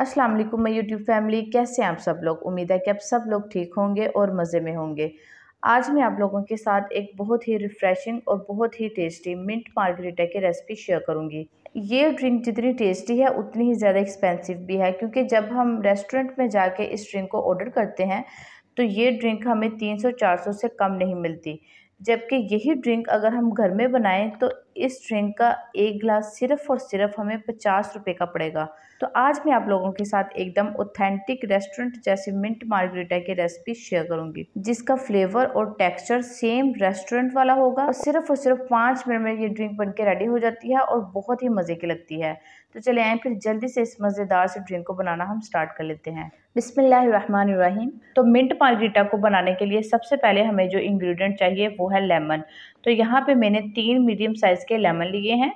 अस्सलाम वालेकुम मैं यूट्यूब फैमिली कैसे हैं आप सब लोग उम्मीद है कि आप सब लोग ठीक होंगे और मज़े में होंगे आज मैं आप लोगों के साथ एक बहुत ही रिफ़्रेशिंग और बहुत ही टेस्टी मिंट मार्गरेटा की रेसिपी शेयर करूंगी ये ड्रिंक जितनी टेस्टी है उतनी ही ज़्यादा एक्सपेंसिव भी है क्योंकि जब हम रेस्टोरेंट में जाके इस ड्रिंक को ऑर्डर करते हैं तो ये ड्रिंक हमें चार सौ से कम नहीं मिलती जबकि यही ड्रिंक अगर हम घर में बनाएं तो इस ड्रिंक का एक ग्लास सिर्फ और सिर्फ हमें पचास रुपये का पड़ेगा तो आज मैं आप लोगों के साथ एकदम ऑथेंटिक रेस्टोरेंट जैसे मिंट मार्गरेटा की रेसिपी शेयर करूंगी जिसका फ्लेवर और टेक्सचर सेम रेस्टोरेंट वाला होगा और सिर्फ और सिर्फ पाँच मिनट में ये ड्रिंक बनके रेडी हो जाती है और बहुत ही मज़े की लगती है तो चले आए फिर जल्दी से इस मज़ेदार से ड्रिंक को बनाना हम स्टार्ट कर लेते हैं बिसमीम तो मिंट मार्गरीटा को बनाने के लिए सबसे पहले हमें जो इंग्रेडिएंट चाहिए वो है लेमन तो यहाँ पे मैंने तीन मीडियम साइज़ के लेमन लिए हैं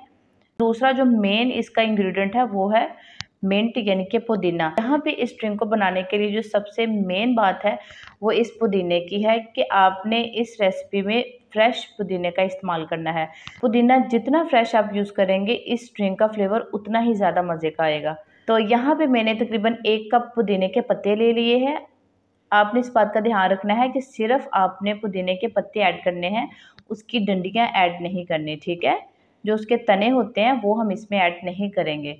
दूसरा जो मेन इसका इंग्रेडिएंट है वो है मिंट यानी कि पुदीना यहाँ पे इस ड्रिंक को बनाने के लिए जो सबसे मेन बात है वो इस पुदीने की है कि आपने इस रेसिपी में फ्रेश पुदीने का इस्तेमाल करना है पुदीना जितना फ्रेश आप यूज़ करेंगे इस ड्रिंक का फ्लेवर उतना ही ज़्यादा मज़े का आएगा तो यहाँ पे मैंने तकरीबन एक कप पुदीने के पत्ते ले लिए हैं आपने इस बात का ध्यान रखना है कि सिर्फ आपने पुदीने के पत्ते ऐड करने हैं उसकी डंडियाँ ऐड नहीं करनी ठीक है जो उसके तने होते हैं वो हम इसमें ऐड नहीं करेंगे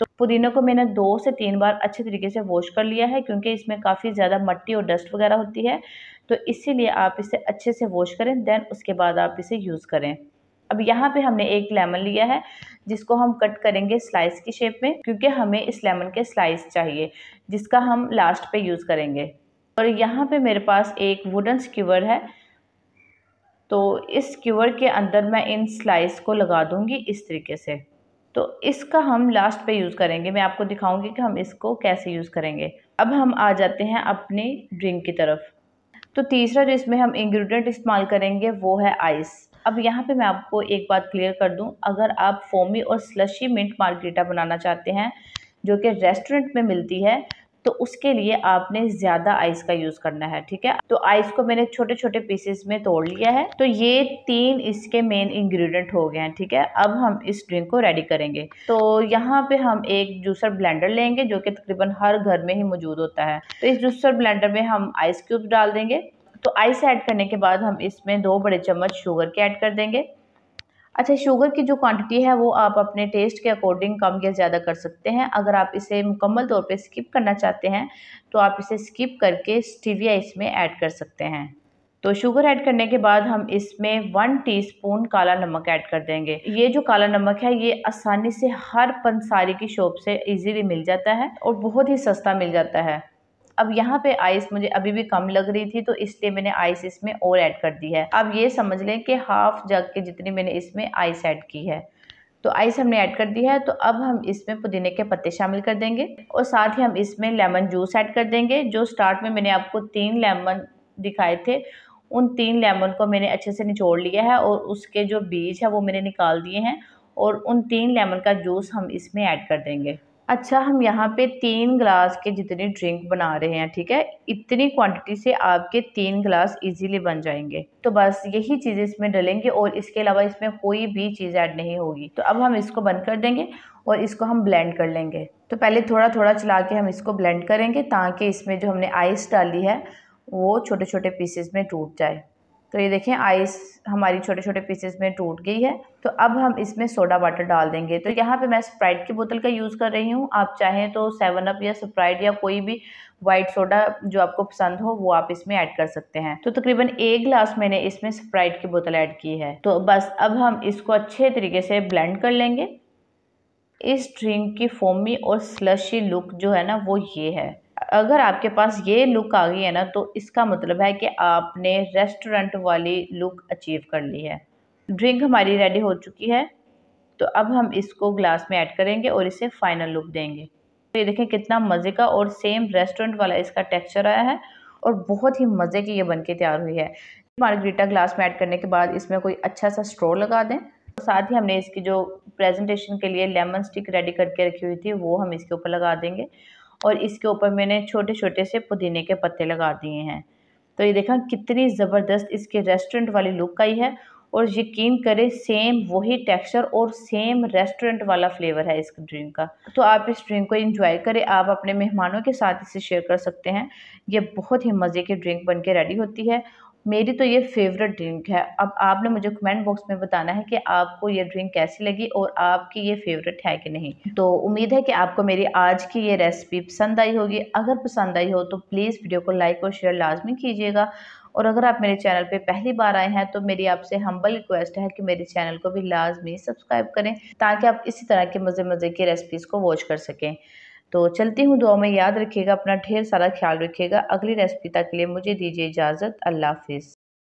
तो पुदीने को मैंने दो से तीन बार अच्छे तरीके से वॉश कर लिया है क्योंकि इसमें काफ़ी ज़्यादा मट्टी और डस्ट वगैरह होती है तो इसीलिए आप इसे अच्छे से वॉश करें देन उसके बाद आप इसे यूज़ करें अब यहाँ पे हमने एक लेमन लिया है जिसको हम कट करेंगे स्लाइस की शेप में क्योंकि हमें इस लेमन के स्लाइस चाहिए जिसका हम लास्ट पे यूज़ करेंगे और यहाँ पे मेरे पास एक वुडन स्क्यूवर है तो इस क्यूअर के अंदर मैं इन स्लाइस को लगा दूँगी इस तरीके से तो इसका हम लास्ट पे यूज़ करेंगे मैं आपको दिखाऊंगी कि हम इसको कैसे यूज़ करेंगे अब हम आ जाते हैं अपने ड्रिंक की तरफ तो तीसरा जो इसमें हम इंग्रेडिएंट इस्तेमाल करेंगे वो है आइस अब यहाँ पे मैं आपको एक बात क्लियर कर दूँ अगर आप फोमी और स्लशी मिंट मार्केटा बनाना चाहते हैं जो कि रेस्टोरेंट में मिलती है तो उसके लिए आपने ज़्यादा आइस का यूज़ करना है ठीक है तो आइस को मैंने छोटे छोटे पीसेस में तोड़ लिया है तो ये तीन इसके मेन इंग्रेडिएंट हो गए हैं ठीक है अब हम इस ड्रिंक को रेडी करेंगे तो यहाँ पे हम एक जूसर ब्लेंडर लेंगे जो कि तकरीबन हर घर में ही मौजूद होता है तो इस जूसर ब्लेंडर में हम आइस क्यूब डाल देंगे तो आइस ऐड करने के बाद हम इसमें दो बड़े चम्मच शुगर के ऐड कर देंगे अच्छा शुगर की जो क्वांटिटी है वो आप अपने टेस्ट के अकॉर्डिंग कम या ज़्यादा कर सकते हैं अगर आप इसे मुकम्मल तौर पे स्किप करना चाहते हैं तो आप इसे स्किप करके स्टीविया इसमें ऐड कर सकते हैं तो शुगर ऐड करने के बाद हम इसमें वन टीस्पून काला नमक ऐड कर देंगे ये जो काला नमक है ये आसानी से हर पंसारी की शॉप से इजीली मिल जाता है और बहुत ही सस्ता मिल जाता है अब यहाँ पे आइस मुझे अभी भी कम लग रही थी तो इसलिए मैंने आइस इसमें और ऐड कर दी है अब ये समझ लें कि हाफ जग के जितनी मैंने इसमें आइस ऐड की है तो आइस हमने ऐड कर दी है तो अब हम इसमें पुदीने के पत्ते शामिल कर देंगे और साथ ही हम इसमें लेमन जूस ऐड कर देंगे जो स्टार्ट में मैंने आपको तीन लेमन दिखाए थे उन तीन लेमन को मैंने अच्छे से निचोड़ लिया है और उसके जो बीज है वो मैंने निकाल दिए हैं और उन तीन लेमन का जूस हम इसमें ऐड कर देंगे अच्छा हम यहाँ पे तीन ग्लास के जितने ड्रिंक बना रहे हैं ठीक है इतनी क्वांटिटी से आपके तीन ग्लास इजीली बन जाएंगे तो बस यही चीज़ें इसमें डलेंगे और इसके अलावा इसमें कोई भी चीज़ ऐड नहीं होगी तो अब हम इसको बंद कर देंगे और इसको हम ब्लेंड कर लेंगे तो पहले थोड़ा थोड़ा चला के हम इसको ब्लेंड करेंगे ताकि इसमें जो हमने आइस डाली है वो छोटे छोटे पीसेस में टूट जाए तो ये देखें आइस हमारी छोटे छोटे पीसेस में टूट गई है तो अब हम इसमें सोडा वाटर डाल देंगे तो यहाँ पे मैं स्प्राइट की बोतल का यूज़ कर रही हूँ आप चाहें तो सेवन अप या स्प्राइट या कोई भी वाइट सोडा जो आपको पसंद हो वो आप इसमें ऐड कर सकते हैं तो तकरीबन एक ग्लास मैंने इसमें स्प्राइट की बोतल ऐड की है तो बस अब हम इसको अच्छे तरीके से ब्लेंड कर लेंगे इस ड्रिंक की फोमी और स्लशी लुक जो है ना वो ये है अगर आपके पास ये लुक आ गई है ना तो इसका मतलब है कि आपने रेस्टोरेंट वाली लुक अचीव कर ली है ड्रिंक हमारी रेडी हो चुकी है तो अब हम इसको ग्लास में ऐड करेंगे और इसे फाइनल लुक देंगे तो ये देखें कितना मज़े का और सेम रेस्टोरेंट वाला इसका टेक्सचर आया है और बहुत ही मज़े की ये बन तैयार हुई है मार्गरीटा ग्लास में ऐड करने के बाद इसमें कोई अच्छा सा स्ट्रो लगा दें तो साथ ही हमने इसकी जो प्रेजेंटेशन के लिए लेमन स्टिक रेडी करके रखी हुई थी वो हम इसके ऊपर लगा देंगे और इसके ऊपर मैंने छोटे छोटे से पुदीने के पत्ते लगा दिए हैं तो ये देखा कितनी ज़बरदस्त इसके रेस्टोरेंट वाली लुक आई है और यकीन करें सेम वही टेक्सचर और सेम रेस्टोरेंट वाला फ्लेवर है इस ड्रिंक का तो आप इस ड्रिंक को इंजॉय करें आप अपने मेहमानों के साथ इसे शेयर कर सकते हैं ये बहुत ही मज़े की ड्रिंक बन के रेडी होती है मेरी तो ये फेवरेट ड्रिंक है अब आपने मुझे कमेंट बॉक्स में बताना है कि आपको ये ड्रिंक कैसी लगी और आपकी ये फेवरेट है कि नहीं तो उम्मीद है कि आपको मेरी आज की ये रेसिपी पसंद आई होगी अगर पसंद आई हो तो प्लीज़ वीडियो को लाइक और शेयर लाजमी कीजिएगा और अगर आप मेरे चैनल पे पहली बार आए हैं तो मेरी आपसे हम्बल रिक्वेस्ट है कि मेरे चैनल को भी लाजमी सब्सक्राइब करें ताकि आप इसी तरह के मज़े मज़े की रेसिपीज़ को वॉच कर सकें तो चलती हूँ दुआ में याद रखिएगा अपना ढेर सारा ख्याल रखिएगा अगली रेसिपी तक के लिए मुझे दीजिए इजाज़त अल्लाह हाफिज़